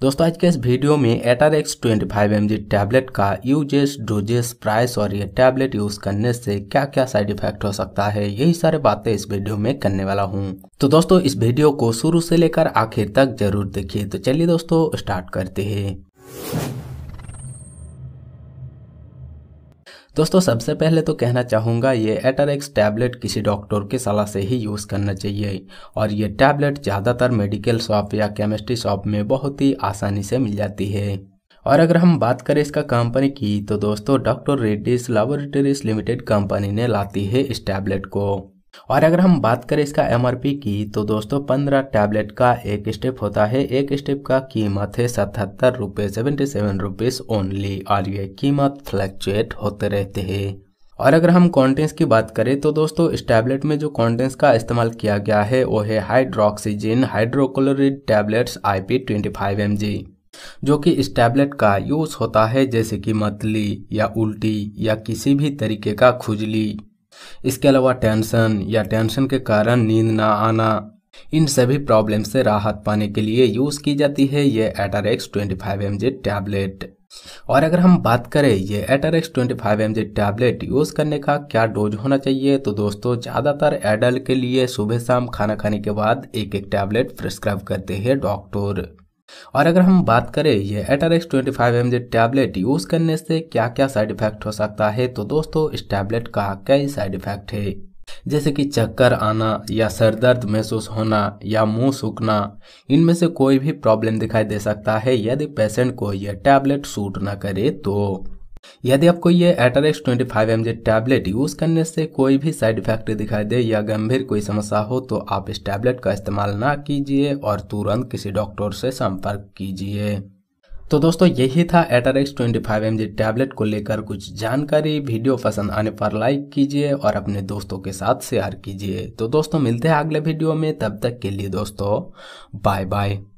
दोस्तों आज के इस वीडियो में Atarax twenty five M G tablet का यूजेस डोजेस प्राइस और ये टैबलेट यूज करने से क्या क्या साइड इफेक्ट हो सकता है यही सारी बातें इस वीडियो में करने वाला हूँ तो दोस्तों इस वीडियो को शुरू से लेकर आखिर तक जरूर देखिए तो चलिए दोस्तों स्टार्ट करते हैं दोस्तों सबसे पहले तो कहना चाहूँगा ये एटरक्स टैबलेट किसी डॉक्टर के सलाह से ही यूज़ करना चाहिए और ये टैबलेट ज़्यादातर मेडिकल शॉप या केमिस्ट्री शॉप में बहुत ही आसानी से मिल जाती है और अगर हम बात करें इसका कंपनी की तो दोस्तों doctor Reddy's laboratories limited company ने लाती है इस टैबलेट को और अगर हम बात करें इसका एम की तो दोस्तों पंद्रह टैबलेट का एक स्टेप होता है एक स्टेप का कीमत है सतहत्तर रुपये सेवेंटी सेवन रुपीज़ ओनली और ये कीमत फ्लैक्चुएट होते रहते हैं और अगर हम कॉन्टेंस की बात करें तो दोस्तों इस टैबलेट में जो कॉन्टेंस का इस्तेमाल किया गया है वो है hydroxyzine hydrochloride tablets I P twenty five M G जो कि इस टैबलेट का यूज़ होता है जैसे कि मतली या उल्टी या किसी भी तरीके का खुजली इसके अलावा टेंशन या टेंशन के कारण नींद ना आना इन सभी प्रॉब्लम से राहत पाने के लिए यूज़ की जाती है ये Atarax twenty five M G tablet और अगर हम बात करें ये Atarax twenty five M G tablet use करने का क्या डोज होना चाहिए तो दोस्तों ज़्यादातर एडल्ट के लिए सुबह शाम खाना खाने के बाद एक एक टैबलेट प्रिस्क्राइब करते हैं डॉक्टर और अगर हम बात करें ये एक्स ट्वेंटी टैबलेट यूज़ करने से क्या क्या साइड इफेक्ट हो सकता है तो दोस्तों इस टैबलेट का कई साइड इफेक्ट है जैसे कि चक्कर आना या सर दर्द महसूस होना या मुंह सूखना इनमें से कोई भी प्रॉब्लम दिखाई दे सकता है यदि पेशेंट को यह टैबलेट सूट ना करे तो यदि आपको ये Atarax twenty five M tablet use करने से कोई भी साइड इफेक्ट दिखाई दे या गंभीर कोई समस्या हो तो आप इस टैबलेट का इस्तेमाल ना कीजिए और तुरंत किसी डॉक्टर से संपर्क कीजिए तो दोस्तों यही था Atarax twenty five M tablet को लेकर कुछ जानकारी वीडियो पसंद आने पर लाइक कीजिए और अपने दोस्तों के साथ शेयर कीजिए तो दोस्तों मिलते हैं अगले वीडियो में तब तक के लिए दोस्तों बाय बाय